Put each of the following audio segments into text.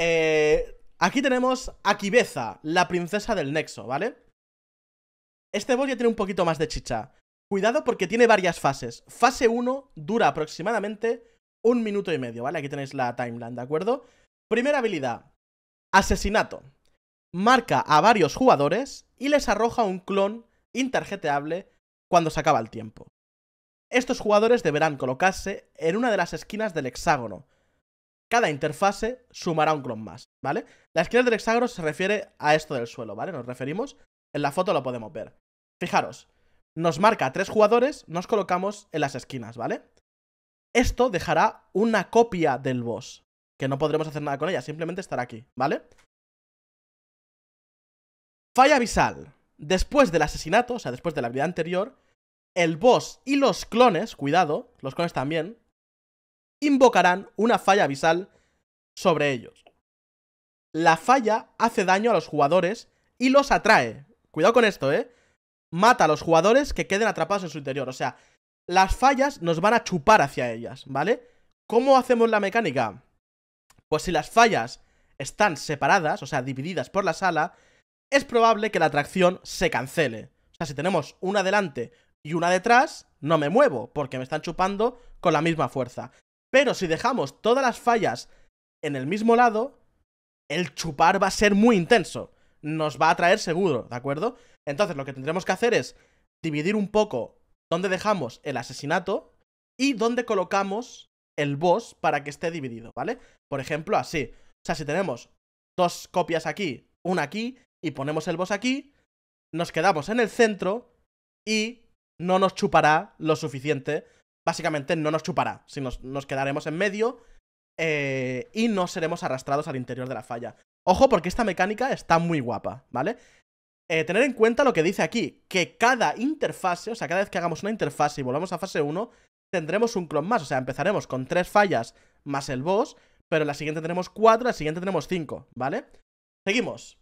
Eh, aquí tenemos a la princesa del Nexo, ¿vale? Este boss ya tiene un poquito más de chicha. Cuidado porque tiene varias fases. Fase 1 dura aproximadamente un minuto y medio, ¿vale? Aquí tenéis la timeline, ¿de acuerdo? Primera habilidad, asesinato. Marca a varios jugadores y les arroja un clon interjeteable cuando se acaba el tiempo. Estos jugadores deberán colocarse en una de las esquinas del hexágono, cada interfase sumará un clon más, ¿vale? La esquina del hexágono se refiere a esto del suelo, ¿vale? Nos referimos, en la foto lo podemos ver. Fijaros, nos marca tres jugadores, nos colocamos en las esquinas, ¿vale? Esto dejará una copia del boss, que no podremos hacer nada con ella, simplemente estará aquí, ¿vale? Falla abisal. Después del asesinato, o sea, después de la habilidad anterior, el boss y los clones, cuidado, los clones también, invocarán una falla abisal sobre ellos. La falla hace daño a los jugadores y los atrae. Cuidado con esto, ¿eh? Mata a los jugadores que queden atrapados en su interior. O sea, las fallas nos van a chupar hacia ellas, ¿vale? ¿Cómo hacemos la mecánica? Pues si las fallas están separadas, o sea, divididas por la sala, es probable que la atracción se cancele. O sea, si tenemos una delante y una detrás, no me muevo, porque me están chupando con la misma fuerza. Pero si dejamos todas las fallas en el mismo lado, el chupar va a ser muy intenso. Nos va a traer seguro, ¿de acuerdo? Entonces lo que tendremos que hacer es dividir un poco dónde dejamos el asesinato y dónde colocamos el boss para que esté dividido, ¿vale? Por ejemplo, así. O sea, si tenemos dos copias aquí, una aquí, y ponemos el boss aquí, nos quedamos en el centro y no nos chupará lo suficiente básicamente no nos chupará, si nos, quedaremos en medio eh, y no seremos arrastrados al interior de la falla. Ojo porque esta mecánica está muy guapa, ¿vale? Eh, tener en cuenta lo que dice aquí, que cada interfase, o sea, cada vez que hagamos una interfase y volvamos a fase 1, tendremos un clon más, o sea, empezaremos con tres fallas más el boss, pero en la siguiente tenemos cuatro, la siguiente tenemos cinco, ¿vale? Seguimos.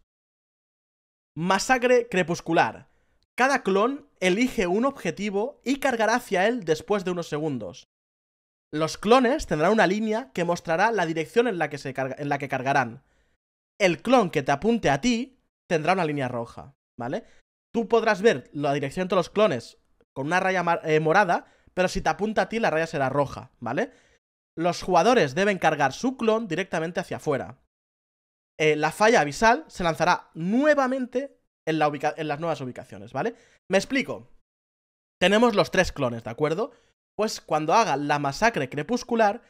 Masacre crepuscular. Cada clon elige un objetivo y cargará hacia él después de unos segundos. Los clones tendrán una línea que mostrará la dirección en la que, se en la que cargarán. El clon que te apunte a ti tendrá una línea roja, ¿vale? Tú podrás ver la dirección de los clones con una raya eh, morada, pero si te apunta a ti la raya será roja, ¿vale? Los jugadores deben cargar su clon directamente hacia afuera. Eh, la falla abisal se lanzará nuevamente en, las nuevas ubicaciones, ¿vale? Me explico. Tenemos los tres clones, ¿de acuerdo? Pues cuando haga la masacre crepuscular,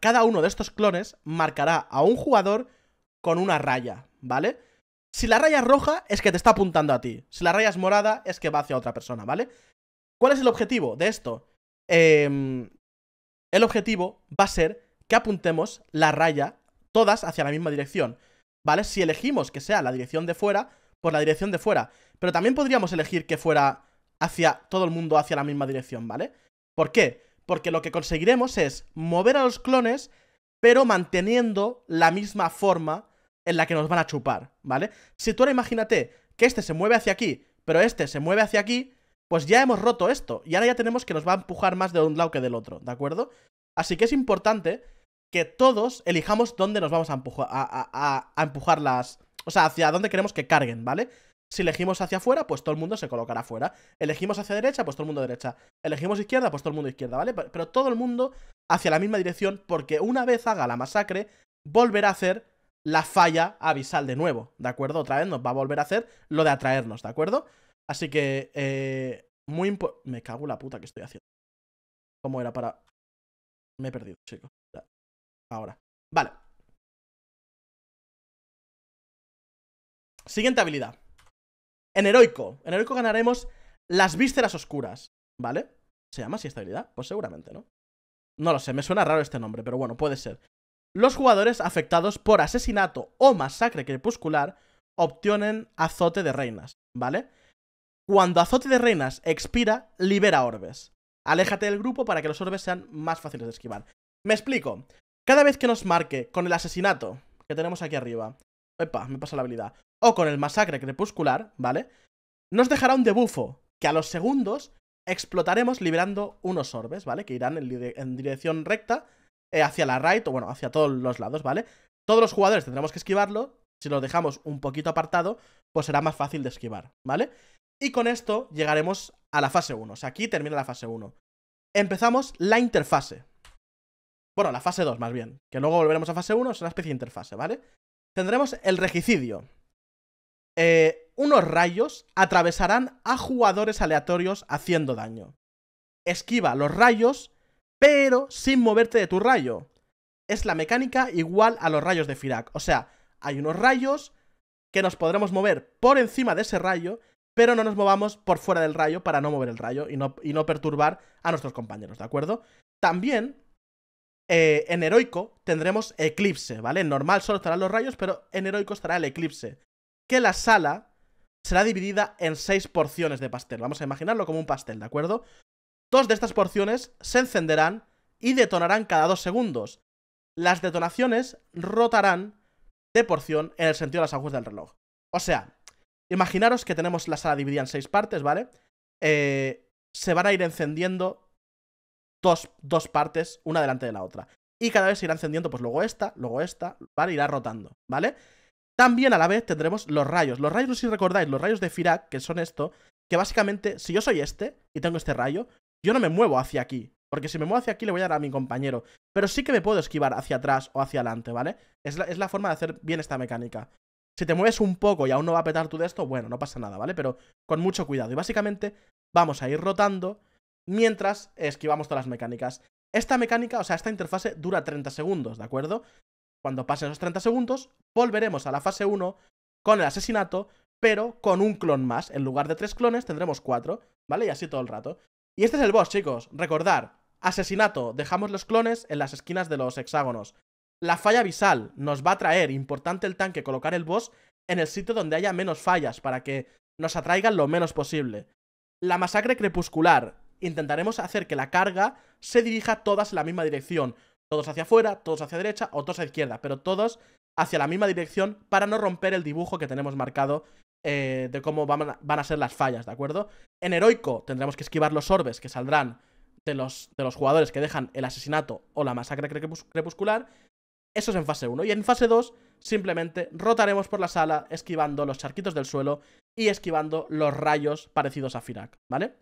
cada uno de estos clones marcará a un jugador con una raya, ¿vale? Si la raya es roja, es que te está apuntando a ti. Si la raya es morada, es que va hacia otra persona, ¿vale? ¿Cuál es el objetivo de esto? Em, el objetivo va a ser que apuntemos la raya todas hacia la misma dirección, ¿vale? Si elegimos que sea la dirección de fuera, por la dirección de fuera. Pero también podríamos elegir que fuera hacia todo el mundo hacia la misma dirección, ¿vale? ¿Por qué? Porque lo que conseguiremos es mover a los clones, pero manteniendo la misma forma en la que nos van a chupar, ¿vale? Si tú ahora imagínate que este se mueve hacia aquí, pero este se mueve hacia aquí, pues ya hemos roto esto. Y ahora ya tenemos que nos va a empujar más de un lado que del otro, ¿de acuerdo? Así que es importante que todos elijamos dónde nos vamos a, empujar las, o sea, hacia dónde queremos que carguen, ¿vale? Si elegimos hacia afuera, pues todo el mundo se colocará afuera. Elegimos hacia derecha, pues todo el mundo derecha. Elegimos izquierda, pues todo el mundo izquierda, ¿vale? Pero todo el mundo hacia la misma dirección, porque una vez haga la masacre, volverá a hacer la falla abisal de nuevo, ¿de acuerdo? Otra vez nos va a volver a hacer lo de atraernos, ¿de acuerdo? Así que, eh, muy Me cago la puta que estoy haciendo. ¿Cómo era para...? Me he perdido, chico Ahora. Vale. Siguiente habilidad. En heroico. En heroico ganaremos las vísceras oscuras, ¿vale? ¿Se llama así esta habilidad? Pues seguramente, ¿no? No lo sé, me suena raro este nombre, pero bueno, puede ser. Los jugadores afectados por asesinato o masacre crepuscular obtienen azote de reinas, ¿vale? Cuando azote de reinas expira, libera orbes. Aléjate del grupo para que los orbes sean más fáciles de esquivar. Me explico. Cada vez que nos marque con el asesinato que tenemos aquí arriba... Epa, me pasa la habilidad o con el masacre crepuscular, ¿vale? Nos dejará un debufo, que a los segundos explotaremos liberando unos orbes, ¿vale? Que irán en, dirección recta eh, hacia la right, o bueno, hacia todos los lados, ¿vale? Todos los jugadores tendremos que esquivarlo, si lo dejamos un poquito apartado, pues será más fácil de esquivar, ¿vale? Y con esto llegaremos a la fase 1, o sea, aquí termina la fase 1. Empezamos la interfase. Bueno, la fase 2 más bien, que luego volveremos a fase 1, es una especie de interfase, ¿vale? Tendremos el regicidio, eh, unos rayos atravesarán a jugadores aleatorios haciendo daño. Esquiva los rayos, pero sin moverte de tu rayo. Es la mecánica igual a los rayos de Firak. O sea, hay unos rayos que nos podremos mover por encima de ese rayo, pero no nos movamos por fuera del rayo para no mover el rayo y no, perturbar a nuestros compañeros, ¿de acuerdo? También eh, en heroico tendremos eclipse, ¿vale? normal solo estarán los rayos, pero en heroico estará el eclipse que la sala será dividida en seis porciones de pastel. Vamos a imaginarlo como un pastel, ¿de acuerdo? Dos de estas porciones se encenderán y detonarán cada dos segundos. Las detonaciones rotarán de porción en el sentido de las agujas del reloj. O sea, imaginaros que tenemos la sala dividida en seis partes, ¿vale? Eh, se van a ir encendiendo dos, dos partes, una delante de la otra. Y cada vez se irá encendiendo, pues luego esta, luego esta, ¿vale? Irá rotando, ¿vale? También a la vez tendremos los rayos. Los rayos, no sé si recordáis, los rayos de Firak, que son esto, que básicamente, si yo soy este y tengo este rayo, yo no me muevo hacia aquí. Porque si me muevo hacia aquí le voy a dar a mi compañero. Pero sí que me puedo esquivar hacia atrás o hacia adelante, ¿vale? Es es la forma de hacer bien esta mecánica. Si te mueves un poco y aún no va a petar tú de esto, bueno, no pasa nada, ¿vale? Pero con mucho cuidado. Y básicamente vamos a ir rotando mientras esquivamos todas las mecánicas. Esta mecánica, o sea, esta interfase dura 30 segundos, ¿de acuerdo? Cuando pasen los 30 segundos, volveremos a la fase 1 con el asesinato, pero con un clon más. En lugar de tres clones tendremos cuatro, ¿vale? Y así todo el rato. Y este es el boss, chicos. Recordar, asesinato, dejamos los clones en las esquinas de los hexágonos. La falla visal nos va a traer, importante el tanque, colocar el boss en el sitio donde haya menos fallas para que nos atraigan lo menos posible. La masacre crepuscular, intentaremos hacer que la carga se dirija todas en la misma dirección, todos hacia afuera, todos hacia derecha o todos a izquierda, pero todos hacia la misma dirección para no romper el dibujo que tenemos marcado eh, de cómo van a, ser las fallas, ¿de acuerdo? En heroico tendremos que esquivar los orbes que saldrán de los, de los jugadores que dejan el asesinato o la masacre crepuscular. Eso es en fase 1. Y en fase 2 simplemente rotaremos por la sala esquivando los charquitos del suelo y esquivando los rayos parecidos a Firak, ¿vale?